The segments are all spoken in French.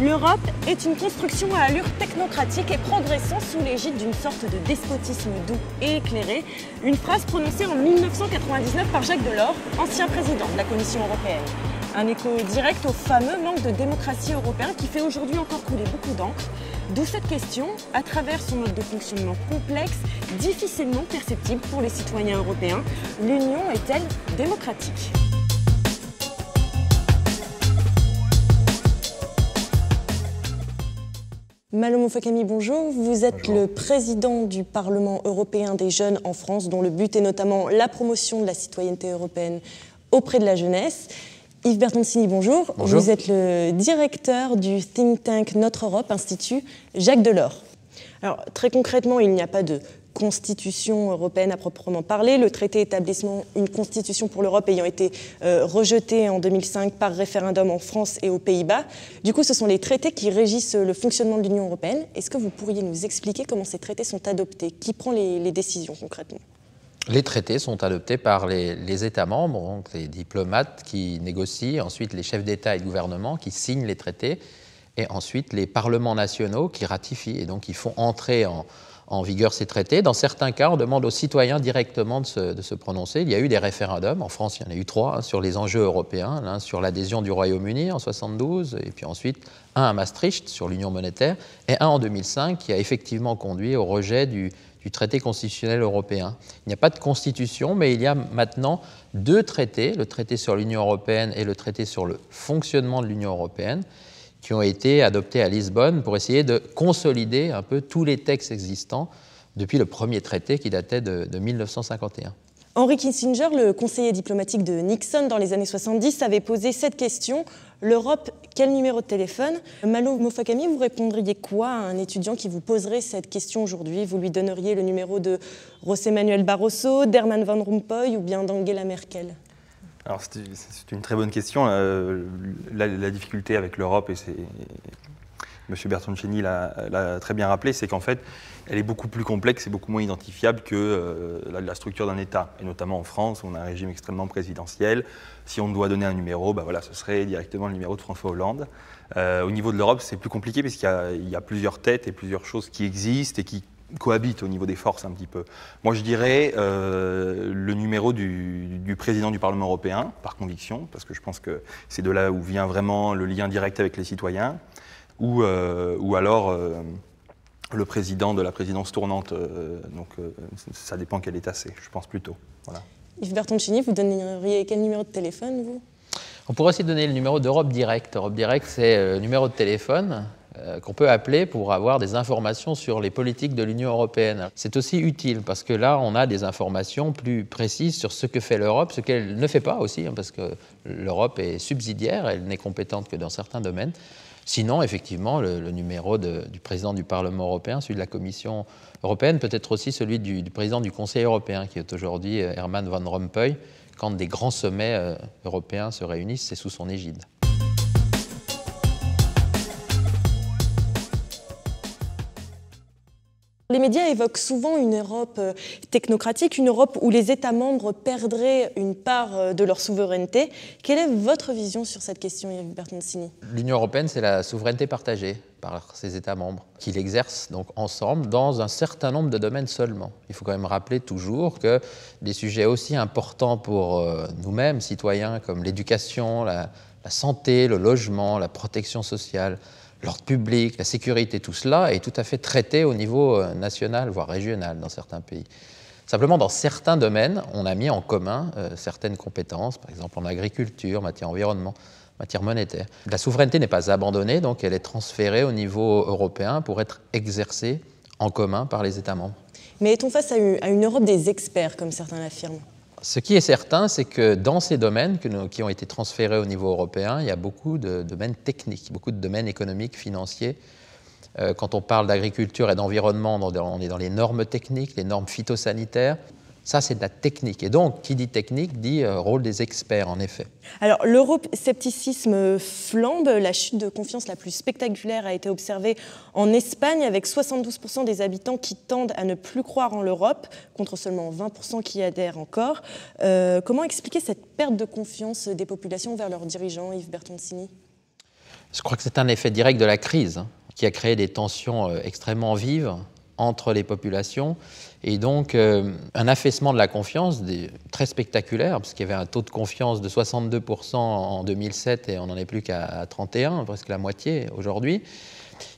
L'Europe est une construction à allure technocratique et progressant sous l'égide d'une sorte de despotisme doux et éclairé, une phrase prononcée en 1999 par Jacques Delors, ancien président de la Commission européenne. Un écho direct au fameux manque de démocratie européenne qui fait aujourd'hui encore couler beaucoup d'encre, d'où cette question, à travers son mode de fonctionnement complexe, difficilement perceptible pour les citoyens européens, l'Union est-elle démocratique Malo Camille, bonjour. Vous êtes le président du Parlement européen des jeunes en France, dont le but est notamment la promotion de la citoyenneté européenne auprès de la jeunesse. Yves Bertoncini, bonjour. bonjour. Vous êtes le directeur du think tank Notre Europe Institut Jacques Delors. Alors, très concrètement, il n'y a pas de constitution européenne à proprement parler, le traité établissement une constitution pour l'Europe ayant été euh, rejeté en 2005 par référendum en France et aux Pays-Bas. Du coup, ce sont les traités qui régissent le fonctionnement de l'Union européenne. Est-ce que vous pourriez nous expliquer comment ces traités sont adoptés Qui prend les, décisions concrètement les traités sont adoptés par les, États membres, donc les diplomates qui négocient, ensuite les chefs d'État et de gouvernement qui signent les traités, et ensuite les parlements nationaux qui ratifient et donc qui font entrer en, en vigueur ces traités. Dans certains cas, on demande aux citoyens directement de se, prononcer. Il y a eu des référendums. En France, il y en a eu trois hein, sur les enjeux européens. L'un sur l'adhésion du Royaume-Uni en 72, et puis ensuite un à Maastricht sur l'union monétaire, et un en 2005 qui a effectivement conduit au rejet du traité constitutionnel européen. Il n'y a pas de constitution, mais il y a maintenant deux traités, le traité sur l'Union européenne et le traité sur le fonctionnement de l'Union européenne, qui ont été adoptés à Lisbonne pour essayer de consolider un peu tous les textes existants depuis le premier traité qui datait de, 1951. Henry Kissinger, le conseiller diplomatique de Nixon dans les années 70, avait posé cette question. L'Europe, quel numéro de téléphone Malo Mofakami, vous répondriez quoi à un étudiant qui vous poserait cette question aujourd'hui Vous lui donneriez le numéro de José Manuel Barroso, d'Herman Van Rompuy ou bien d'Angela Merkel c'est une très bonne question. Euh, la, difficulté avec l'Europe, et c'est M. Bertoncini l'a très bien rappelé, c'est qu'en fait, elle est beaucoup plus complexe et beaucoup moins identifiable que euh, la, structure d'un État. Et notamment en France, on a un régime extrêmement présidentiel. Si on doit donner un numéro, ben voilà, ce serait directement le numéro de François Hollande. Euh, au niveau de l'Europe, c'est plus compliqué parce qu'il y, a plusieurs têtes et plusieurs choses qui existent et qui cohabitent au niveau des forces un petit peu. Moi, je dirais euh, le numéro du, président du Parlement européen, par conviction, parce que je pense que c'est de là où vient vraiment le lien direct avec les citoyens, ou, euh, ou alors euh, le président de la présidence tournante. donc, ça dépend quel est assez. je pense plutôt. Voilà. Yves Bertoncini, vous donneriez quel numéro de téléphone, vous on pourrait aussi donner le numéro d'Europe Direct. Europe Direct, c'est le numéro de téléphone euh, qu'on peut appeler pour avoir des informations sur les politiques de l'Union européenne. C'est aussi utile parce que là, on a des informations plus précises sur ce que fait l'Europe, ce qu'elle ne fait pas aussi, hein, parce que l'Europe est subsidiaire, elle n'est compétente que dans certains domaines. Sinon, effectivement, le, numéro du président du Parlement européen, celui de la Commission européenne, peut-être aussi celui du, du, président du Conseil européen, qui est aujourd'hui euh, Herman Van Rompuy, quand des grands sommets euh, européens se réunissent, c'est sous son égide. Les médias évoquent souvent une Europe euh, technocratique, une Europe où les États membres perdraient une part euh, de leur souveraineté. Quelle est votre vision sur cette question, Yves Bertoncini L'Union européenne, c'est la souveraineté partagée par ses États membres, qu'ils exercent donc ensemble dans un certain nombre de domaines seulement. Il faut quand même rappeler toujours que des sujets aussi importants pour euh, nous-mêmes, citoyens, comme l'éducation, la, la santé, le logement, la protection sociale, l'ordre public, la sécurité, tout cela est tout à fait traité au niveau euh, national, voire régional dans certains pays. Simplement, dans certains domaines, on a mis en commun euh, certaines compétences, par exemple en agriculture, matière environnement, matière monétaire. La souveraineté n'est pas abandonnée, donc elle est transférée au niveau européen pour être exercée en commun par les États membres. Mais est-on face à une Europe des experts, comme certains l'affirment ce qui est certain, c'est que dans ces domaines qui ont été transférés au niveau européen, il y a beaucoup de domaines techniques, beaucoup de domaines économiques, financiers. Euh, quand on parle d'agriculture et d'environnement, on est dans les normes techniques, les normes phytosanitaires. Ça, c'est de la technique. Et donc, qui dit technique dit euh, rôle des experts, en effet. Alors, l'euroscepticisme flambe. La chute de confiance la plus spectaculaire a été observée en Espagne, avec 72% des habitants qui tendent à ne plus croire en l'Europe, contre seulement 20% qui y adhèrent encore. Euh, comment expliquer cette perte de confiance des populations vers leurs dirigeants, Yves Bertoncini Je crois que c'est un effet direct de la crise hein, qui a créé des tensions euh, extrêmement vives entre les populations et donc euh, un affaissement de la confiance très spectaculaire parce qu'il y avait un taux de confiance de 62% en 2007 et on n'en est plus qu'à 31, presque la moitié aujourd'hui.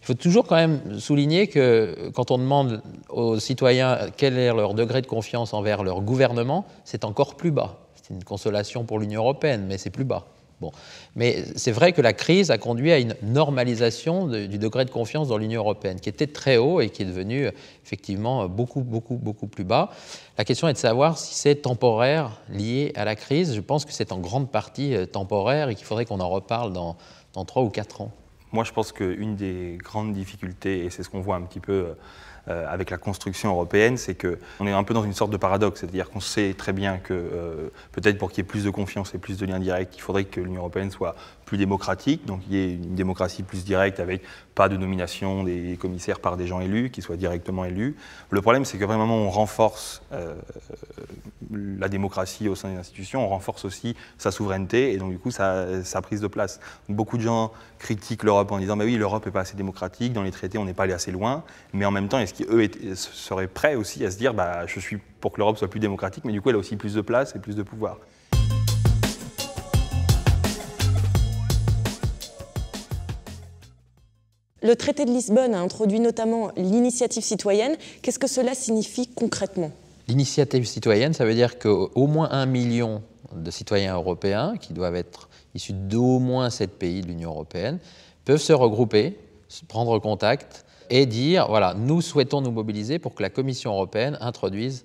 Il faut toujours quand même souligner que quand on demande aux citoyens quel est leur degré de confiance envers leur gouvernement, c'est encore plus bas. C'est une consolation pour l'Union européenne, mais c'est plus bas. Bon. Mais c'est vrai que la crise a conduit à une normalisation du degré de confiance dans l'Union européenne, qui était très haut et qui est devenu effectivement beaucoup, beaucoup, beaucoup plus bas. La question est de savoir si c'est temporaire lié à la crise. Je pense que c'est en grande partie euh, temporaire et qu'il faudrait qu'on en reparle dans, trois ou quatre ans. Moi, je pense qu'une des grandes difficultés, et c'est ce qu'on voit un petit peu euh, euh, avec la construction européenne, c'est que qu'on est un peu dans une sorte de paradoxe, c'est-à-dire qu'on sait très bien que euh, peut-être pour qu'il y ait plus de confiance et plus de liens directs, il faudrait que l'Union européenne soit plus démocratique, donc il y ait une démocratie plus directe avec pas de nomination des commissaires par des gens élus, qui soient directement élus. Le problème, c'est que vraiment on renforce euh, la démocratie au sein des institutions, on renforce aussi sa souveraineté et donc du coup sa, prise de place. beaucoup de gens critiquent l'Europe en disant bah oui, l'Europe est pas assez démocratique, dans les traités on n'est pas allé assez loin, mais en même temps, est-ce qu'eux seraient prêts aussi à se dire bah, je suis pour que l'Europe soit plus démocratique, mais du coup elle a aussi plus de place et plus de pouvoir Le traité de Lisbonne a introduit notamment l'initiative citoyenne. Qu'est-ce que cela signifie concrètement L'initiative citoyenne, ça veut dire qu'au moins un million de citoyens européens, qui doivent être issus d'au moins sept pays de l'Union européenne, peuvent se regrouper, prendre contact et dire, voilà, nous souhaitons nous mobiliser pour que la Commission européenne introduise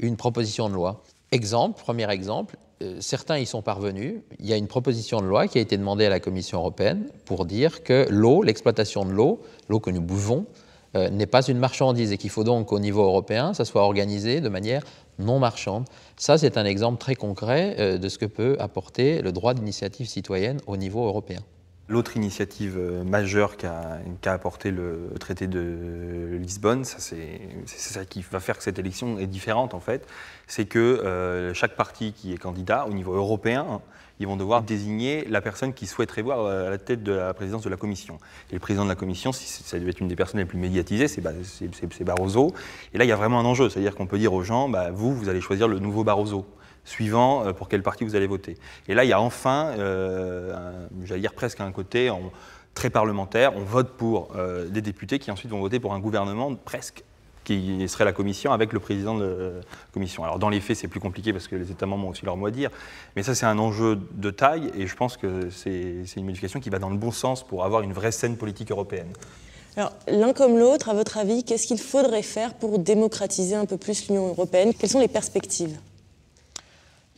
une proposition de loi. Exemple, premier exemple, euh, certains y sont parvenus. Il y a une proposition de loi qui a été demandée à la Commission européenne pour dire que l'eau, l'exploitation de l'eau, l'eau que nous buvons, euh, n'est pas une marchandise et qu'il faut donc qu'au niveau européen, ça soit organisé de manière non marchande. Ça, c'est un exemple très concret euh, de ce que peut apporter le droit d'initiative citoyenne au niveau européen. L'autre initiative euh, majeure qu'a apporté le traité de Lisbonne, c'est ça qui va faire que cette élection est différente en fait, c'est que euh, chaque parti qui est candidat au niveau européen, ils vont devoir désigner la personne qu'ils souhaiteraient voir euh, à la tête de la présidence de la Commission. Et le président de la Commission, si ça devait être une des personnes les plus médiatisées, c'est Barroso. Et là, il y a vraiment un enjeu, c'est-à-dire qu'on peut dire aux gens, bah, vous, vous allez choisir le nouveau Barroso suivant euh, pour quel parti vous allez voter. Et là, il y a enfin, euh, j'allais dire presque un côté, très parlementaire, on vote pour euh, des députés qui ensuite vont voter pour un gouvernement presque qui serait la commission avec le président de la commission. Alors dans les faits, c'est plus compliqué parce que les États membres ont aussi leur mot à dire, mais ça c'est un enjeu de taille et je pense que c'est une modification qui va dans le bon sens pour avoir une vraie scène politique européenne. Alors l'un comme l'autre, à votre avis, qu'est-ce qu'il faudrait faire pour démocratiser un peu plus l'Union européenne Quelles sont les perspectives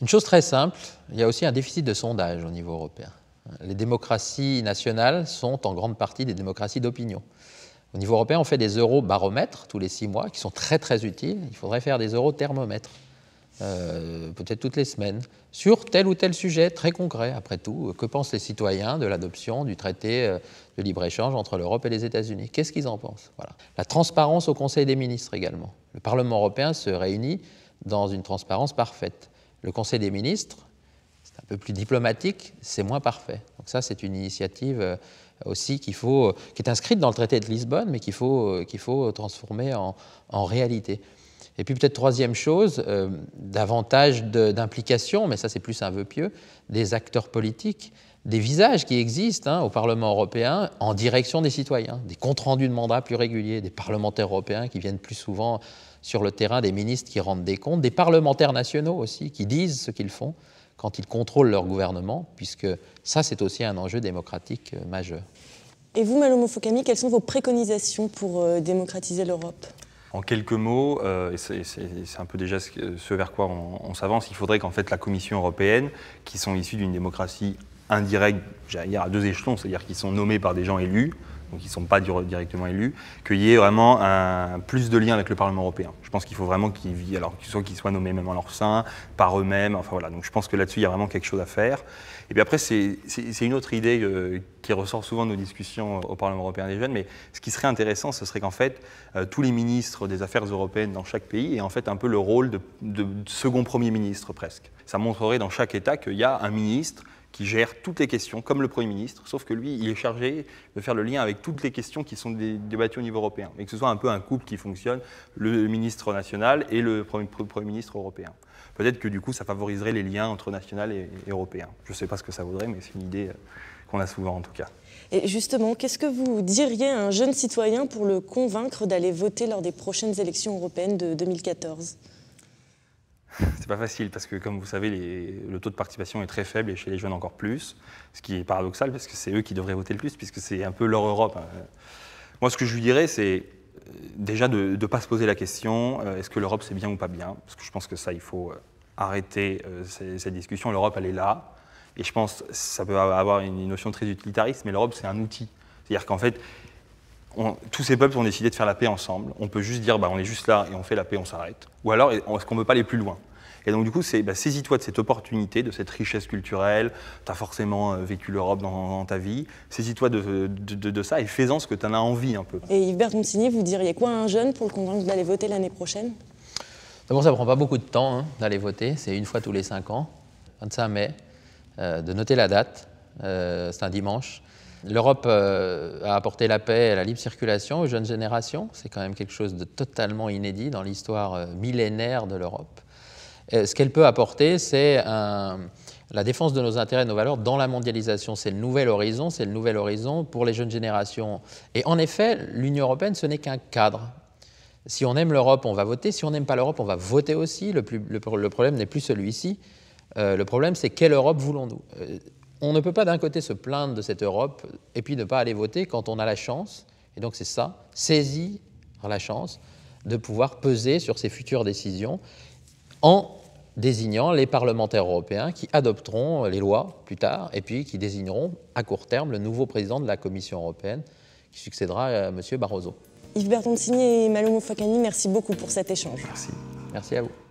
une chose très simple, il y a aussi un déficit de sondage au niveau européen. Les démocraties nationales sont en grande partie des démocraties d'opinion. Au niveau européen, on fait des eurobaromètres tous les six mois qui sont très très utiles. Il faudrait faire des eurothermomètres, euh, peut-être toutes les semaines, sur tel ou tel sujet très concret, après tout. Que pensent les citoyens de l'adoption du traité euh, de libre-échange entre l'Europe et les États-Unis Qu'est-ce qu'ils en pensent voilà. La transparence au Conseil des ministres également. Le Parlement européen se réunit dans une transparence parfaite. Le Conseil des ministres, c'est un peu plus diplomatique, c'est moins parfait. Donc ça, c'est une initiative euh, aussi qu'il faut, euh, qui est inscrite dans le traité de Lisbonne, mais qu'il faut, euh, qu'il faut transformer en, réalité. Et puis peut-être troisième chose, davantage d'implication, mais ça c'est plus un vœu pieux, des acteurs politiques, des visages qui existent hein, au Parlement européen en direction des citoyens, des comptes rendus de mandat plus réguliers, des parlementaires européens qui viennent plus souvent sur le terrain des ministres qui rendent des comptes, des parlementaires nationaux aussi, qui disent ce qu'ils font quand ils contrôlent leur gouvernement, puisque ça, c'est aussi un enjeu démocratique euh, majeur. Et vous, Malomo quelles sont vos préconisations pour euh, démocratiser l'Europe en quelques mots, euh, c'est un peu déjà ce, vers quoi on, s'avance, il faudrait qu'en fait la Commission européenne, qui sont issus d'une démocratie indirecte, j'allais dire à deux échelons, c'est-à-dire qui sont nommés par des gens élus, donc ils ne sont pas directement élus, qu'il y ait vraiment un, plus de liens avec le Parlement européen. Je pense qu'il faut vraiment qu'ils soient nommés même en leur sein, par eux-mêmes, enfin voilà. Donc je pense que là-dessus, il y a vraiment quelque chose à faire. Et puis après, c'est une autre idée euh, qui ressort souvent de nos discussions euh, au Parlement européen des jeunes, mais ce qui serait intéressant, ce serait qu'en fait, euh, tous les ministres des Affaires européennes dans chaque pays aient en fait un peu le rôle de, de second Premier ministre presque. Ça montrerait dans chaque État qu'il y a un ministre qui gère toutes les questions, comme le Premier ministre, sauf que lui, il est chargé de faire le lien avec toutes les questions qui sont débattues au niveau européen, et que ce soit un peu un couple qui fonctionne, le ministre national et le Premier, ministre européen. Peut-être que du coup, ça favoriserait les liens entre national et, européen. Je ne sais pas ce que ça voudrait, mais c'est une idée euh, qu'on a souvent en tout cas. Et justement, qu'est-ce que vous diriez à un jeune citoyen pour le convaincre d'aller voter lors des prochaines élections européennes de 2014 c'est pas facile parce que, comme vous savez, le taux de participation est très faible et chez les jeunes encore plus, ce qui est paradoxal parce que c'est eux qui devraient voter le plus puisque c'est un peu leur Europe. Hein. Moi, ce que je lui dirais, c'est euh, déjà de ne pas se poser la question euh, est-ce que l'Europe c'est bien ou pas bien Parce que je pense que ça, il faut euh, arrêter cette, discussion. L'Europe, elle est là. Et je pense que ça peut avoir une notion très utilitariste, mais l'Europe, c'est un outil. C'est-à-dire qu'en fait, tous ces peuples ont décidé de faire la paix ensemble. On peut juste dire, bah, on est juste là et on fait la paix, on s'arrête. Ou alors, est-ce qu'on ne peut pas aller plus loin et donc, du coup, bah, saisis-toi de cette opportunité, de cette richesse culturelle. Tu as forcément euh, vécu l'Europe dans, ta vie. Saisis-toi de, ça et fais-en ce que tu en as envie un peu. Et Yves Bertoncini, vous diriez quoi un jeune pour le convaincre d'aller voter l'année prochaine D'abord, ça prend pas beaucoup de temps hein, d'aller voter. C'est une fois tous les cinq ans, 25 mai, euh, de noter la date. Euh, c'est un dimanche. L'Europe a apporté la paix et la libre circulation aux jeunes générations. C'est quand même quelque chose de totalement inédit dans l'histoire millénaire de l'Europe. Euh, ce qu'elle peut apporter, c'est la défense de nos intérêts et de nos valeurs dans la mondialisation. C'est le nouvel horizon, c'est le nouvel horizon pour les jeunes générations. Et en effet, l'Union européenne, ce n'est qu'un cadre. Si on aime l'Europe, on va voter. Si on n'aime pas l'Europe, on va voter aussi. Le, problème n'est plus celui-ci. Euh, le problème, c'est quelle Europe voulons-nous euh, On ne peut pas d'un côté se plaindre de cette Europe et puis ne pas aller voter quand on a la chance, et donc c'est ça, saisir la chance de pouvoir peser sur ces futures décisions en désignant les parlementaires européens qui adopteront les lois plus tard et puis qui désigneront à court terme le nouveau président de la Commission européenne qui succédera à euh, M. Barroso. Yves Bertoncini et Malomo Fakani, merci beaucoup pour cet échange. Merci. Merci à vous.